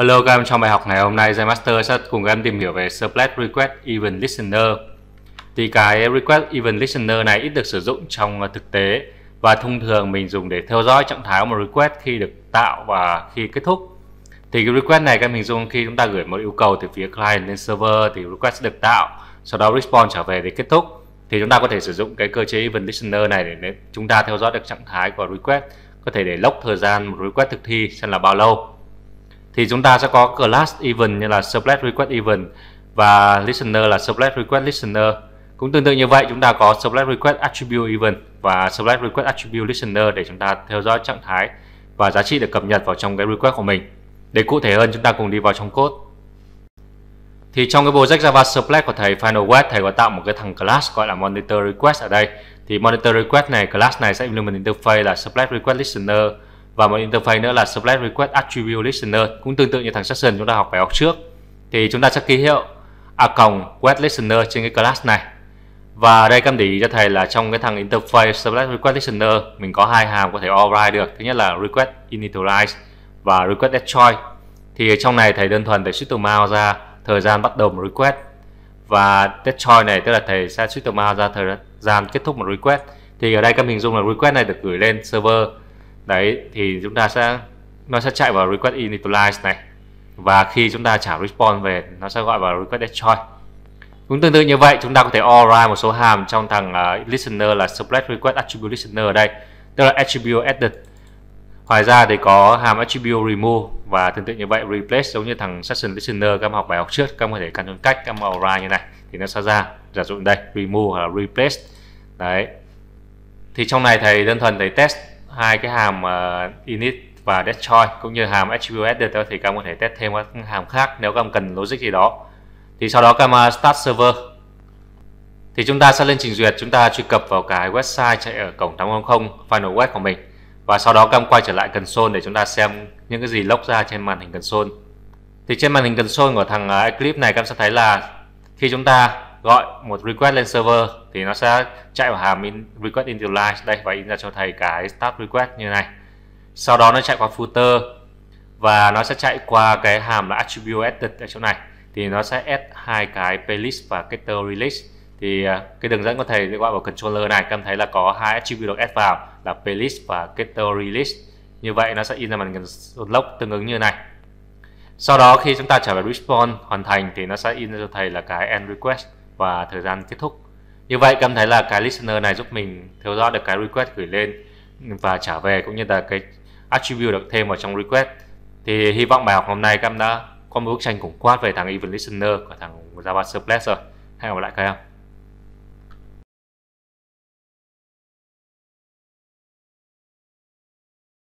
Hello các em, trong bài học ngày hôm nay Master sẽ cùng các em tìm hiểu về Split Request Event Listener. Thì cái Request Event Listener này ít được sử dụng trong thực tế và thông thường mình dùng để theo dõi trạng thái của một request khi được tạo và khi kết thúc. Thì cái request này các em hình dung khi chúng ta gửi một yêu cầu từ phía client lên server thì request sẽ được tạo, sau đó response trở về để kết thúc. Thì chúng ta có thể sử dụng cái cơ chế Event Listener này để chúng ta theo dõi được trạng thái của request, có thể để lốc thời gian một request thực thi xem là bao lâu thì chúng ta sẽ có class event như là sublet request event và listener là sublet request listener cũng tương tự như vậy chúng ta có sublet request attribute event và sublet request attribute listener để chúng ta theo dõi trạng thái và giá trị được cập nhật vào trong cái request của mình để cụ thể hơn chúng ta cùng đi vào trong code thì trong cái project Java Splat của thầy Final Web thầy có tạo một cái thằng class gọi là Monitor Request ở đây thì Monitor Request này class này sẽ implement interface là Splat Request Listener và một interface nữa là Splash Request Attribute Listener cũng tương tự như thằng Session chúng ta học phải học trước thì chúng ta sẽ ký hiệu a còng Quest Listener trên cái class này và đây cam em để ý cho thầy là trong cái thằng interface Splash Request Listener mình có hai hàm có thể override được thứ nhất là Request Initialize và Request Destroy thì trong này thầy đơn thuần để thầy shift mouse ra thời gian bắt đầu một request và destroy này tức là thầy sẽ shift mouse ra thời gian kết thúc một request thì ở đây cam mình dùng là request này được gửi lên server đấy thì chúng ta sẽ nó sẽ chạy vào request initialize này và khi chúng ta trả response về nó sẽ gọi vào request destroy cũng tương tự như vậy chúng ta có thể override một số hàm trong thằng uh, listener là split request attribute listener ở đây tức là attribute added ngoài ra thì có hàm attribute remove và tương tự như vậy replace giống như thằng session listener các em học bài học trước các em có thể căn chọn cách các em override như này thì nó sẽ ra giả dụ đây remove hoặc là replace đấy thì trong này thầy đơn thuần thầy test hai cái hàm uh, init và destroy cũng như hàm attribute thì các em có thể test thêm các hàm khác nếu các em cần logic gì đó thì sau đó các em start server thì chúng ta sẽ lên trình duyệt chúng ta truy cập vào cái website chạy ở cổng 800 final web của mình và sau đó các em quay trở lại console để chúng ta xem những cái gì lốc ra trên màn hình console thì trên màn hình console của thằng ờ, Eclipse này các em sẽ thấy là khi chúng ta gọi một request lên server thì nó sẽ chạy vào hàm in, request into line đây và in ra cho thầy cái start request như này sau đó nó chạy qua footer và nó sẽ chạy qua cái hàm là attribute edit ở chỗ này thì nó sẽ add hai cái playlist và getter release thì à, cái đường dẫn của thầy gọi vào controller này các em thấy là có hai attribute được add vào là playlist và getter release như vậy nó sẽ in ra màn hình lốc tương ứng như này sau đó khi chúng ta trở về response hoàn thành thì nó sẽ in ra cho thầy là cái end request và thời gian kết thúc như vậy cảm thấy là cái listener này giúp mình theo dõi được cái request gửi lên và trả về cũng như là cái attribute được thêm vào trong request thì hy vọng bài học hôm nay các em đã có một bức tranh tổng quát về thằng event listener của thằng Java Surplus rồi hẹn gặp lại các em